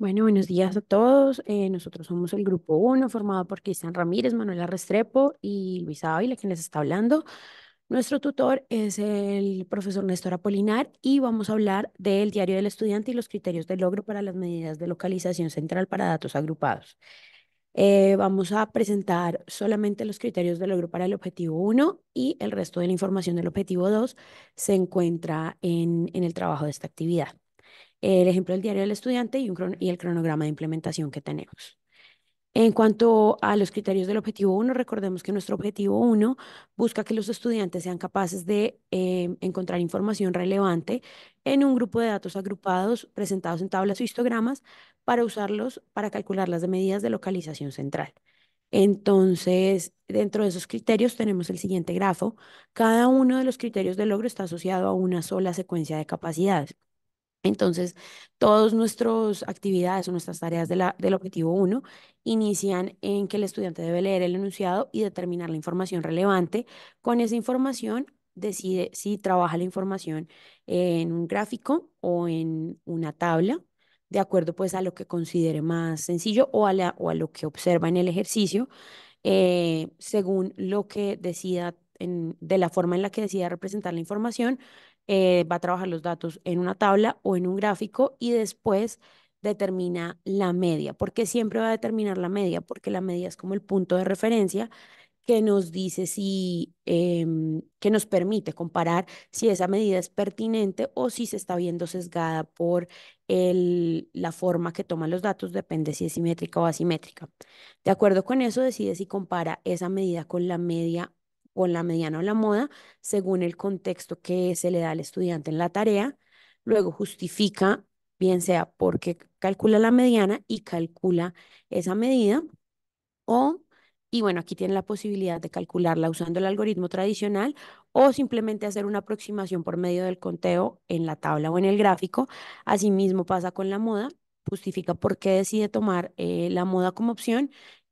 Bueno, buenos días a todos. Eh, nosotros somos el grupo 1, formado por Cristian Ramírez, Manuela Restrepo y Luis Ávila, quien les está hablando. Nuestro tutor es el profesor Néstor Apolinar y vamos a hablar del Diario del Estudiante y los criterios de logro para las medidas de localización central para datos agrupados. Eh, vamos a presentar solamente los criterios de logro para el objetivo 1 y el resto de la información del objetivo 2 se encuentra en el trabajo de esta actividad el ejemplo del diario del estudiante y, y el cronograma de implementación que tenemos. En cuanto a los criterios del objetivo 1, recordemos que nuestro objetivo 1 busca que los estudiantes sean capaces de em, encontrar información relevante en un grupo de datos agrupados presentados en tablas o histogramas para usarlos para calcular las medidas de localización central. Entonces, dentro de esos criterios tenemos el siguiente grafo. Cada uno de los criterios de logro está asociado a una sola secuencia de capacidades. Entonces, todas nuestras actividades o nuestras tareas del objetivo 1 inician en que el estudiante debe leer el enunciado y determinar la información relevante. Con esa información decide si trabaja la información en un gráfico o en una tabla, de acuerdo pues a lo que considere más sencillo o a, lo que observa en el ejercicio, eh, según lo que decida de la forma en la que decida representar la información, eh, va a trabajar los datos en una tabla o en un gráfico y después determina la media. porque siempre va a determinar la media? Porque la media es como el punto de referencia que nos dice si, em, que nos permite comparar si esa medida es pertinente o si se está viendo sesgada por la forma que toma los datos, depende si es simétrica o asimétrica. De acuerdo con eso, decide si compara esa medida con la media con la mediana o la moda, según el contexto que se le da al estudiante en la tarea. Luego justifica, bien sea porque calcula la mediana y calcula esa medida, o, y bueno, aquí tiene la posibilidad de calcularla usando el algoritmo tradicional o simplemente hacer una aproximación por medio del conteo en la tabla o en el gráfico. Asimismo pasa con la moda, justifica por qué decide tomar eh, la moda como opción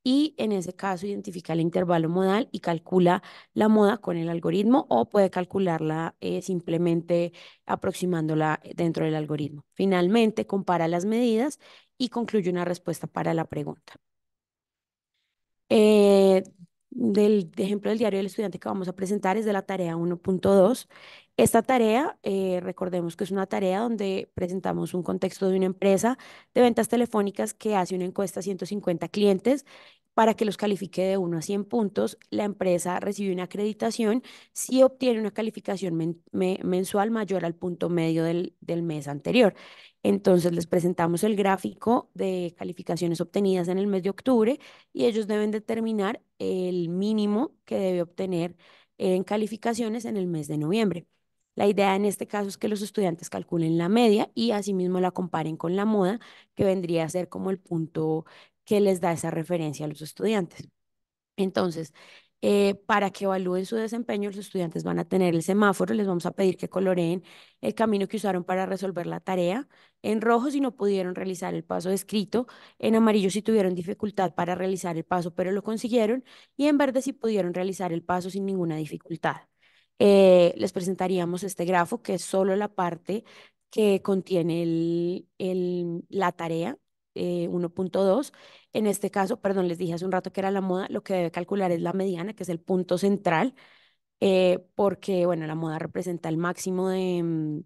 y en ese caso identifica el intervalo modal y calcula la moda con el algoritmo o puede calcularla eh, simplemente aproximándola eh, dentro del algoritmo. Finalmente, compara las medidas y concluye una respuesta para la pregunta. Eh, ejemplo del diario del estudiante que vamos a presentar es de la tarea 1.2. Esta tarea, eh, recordemos que es una tarea donde presentamos un contexto de una empresa de ventas telefónicas que hace una encuesta a 150 clientes para que los califique de 1 a 100 puntos. La empresa recibe una acreditación si obtiene una calificación mensual mayor al punto medio del, del mes anterior. Entonces les presentamos el gráfico de calificaciones obtenidas en el mes de octubre y ellos deben determinar el mínimo que debe obtener en calificaciones en el mes de noviembre. La idea en este caso es que los estudiantes calculen la media y asimismo la comparen con la moda, que vendría a ser como el punto que les da esa referencia a los estudiantes. Entonces, eh, para que evalúen su desempeño, los estudiantes van a tener el semáforo, les vamos a pedir que coloreen el camino que usaron para resolver la tarea, en rojo si no pudieron realizar el paso escrito, en amarillo si tuvieron dificultad para realizar el paso pero lo consiguieron, y en verde si pudieron realizar el paso sin ninguna dificultad. Eh, les presentaríamos este grafo que es solo la parte que contiene la tarea 1.2. Eh, en este caso, perdón, les dije hace un rato que era la moda, lo que debe calcular es la mediana, que es el punto central, eh, porque, bueno, la moda representa el máximo de, mm,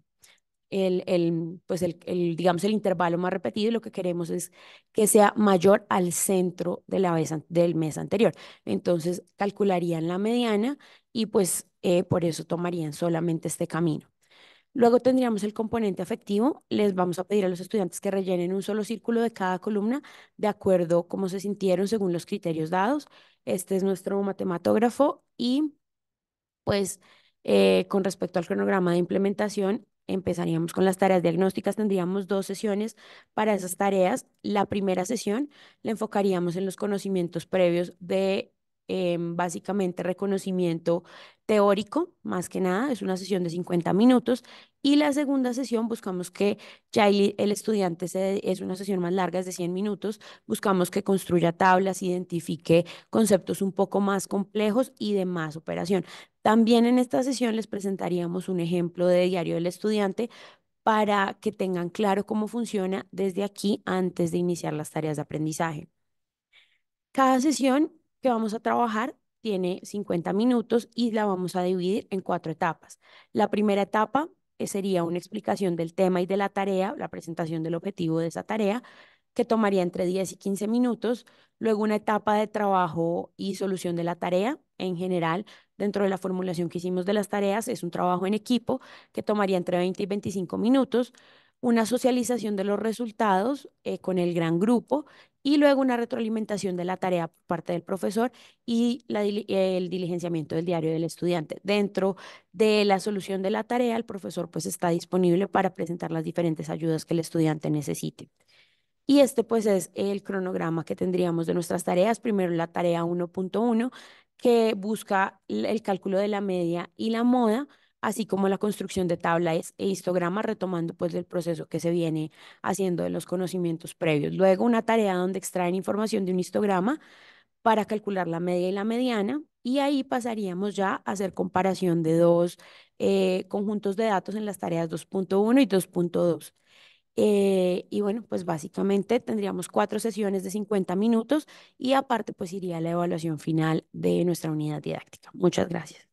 el, pues el, digamos, el intervalo más repetido y lo que queremos es que sea mayor al centro de la del mes anterior. Entonces, calcularían la mediana y pues eh, por eso tomarían solamente este camino. Luego tendríamos el componente afectivo. Les vamos a pedir a los estudiantes que rellenen un solo círculo de cada columna de acuerdo cómo se sintieron según los criterios dados. Este es nuestro matematógrafo y pues eh, con respecto al cronograma de implementación empezaríamos con las tareas diagnósticas, tendríamos dos sesiones para esas tareas. La primera sesión la enfocaríamos en los conocimientos previos de Em, básicamente reconocimiento teórico, más que nada, es una sesión de 50 minutos. Y la segunda sesión buscamos que ya el, estudiante es una sesión más larga, es de 100 minutos, buscamos que construya tablas, identifique conceptos un poco más complejos y de más operación. También en esta sesión les presentaríamos un ejemplo de diario del estudiante para que tengan claro cómo funciona desde aquí antes de iniciar las tareas de aprendizaje. Cada sesión que vamos a trabajar tiene 50 minutos y la vamos a dividir en cuatro etapas. La primera etapa eh, sería una explicación del tema y de la tarea, la presentación del objetivo de esa tarea, que tomaría entre 10 y 15 minutos. Luego una etapa de trabajo y solución de la tarea. En general, dentro de la formulación que hicimos de las tareas, es un trabajo en equipo que tomaría entre 20 y 25 minutos una socialización de los resultados eh, con el gran grupo y luego una retroalimentación de la tarea por parte del profesor y el diligenciamiento del diario del estudiante. Dentro de la solución de la tarea, el profesor pues está disponible para presentar las diferentes ayudas que el estudiante necesite. Y este pues es el cronograma que tendríamos de nuestras tareas. Primero la tarea 1.1 que busca el cálculo de la media y la moda así como la construcción de tablas e histogramas, retomando pues el proceso que se viene haciendo de los conocimientos previos. Luego una tarea donde extraen información de un histograma para calcular la media y la mediana, y ahí pasaríamos ya a hacer comparación de dos eh, conjuntos de datos en las tareas 2.1 y 2.2. Eh, y bueno, pues básicamente tendríamos cuatro sesiones de 50 minutos y aparte pues iría la evaluación final de nuestra unidad didáctica. Muchas gracias.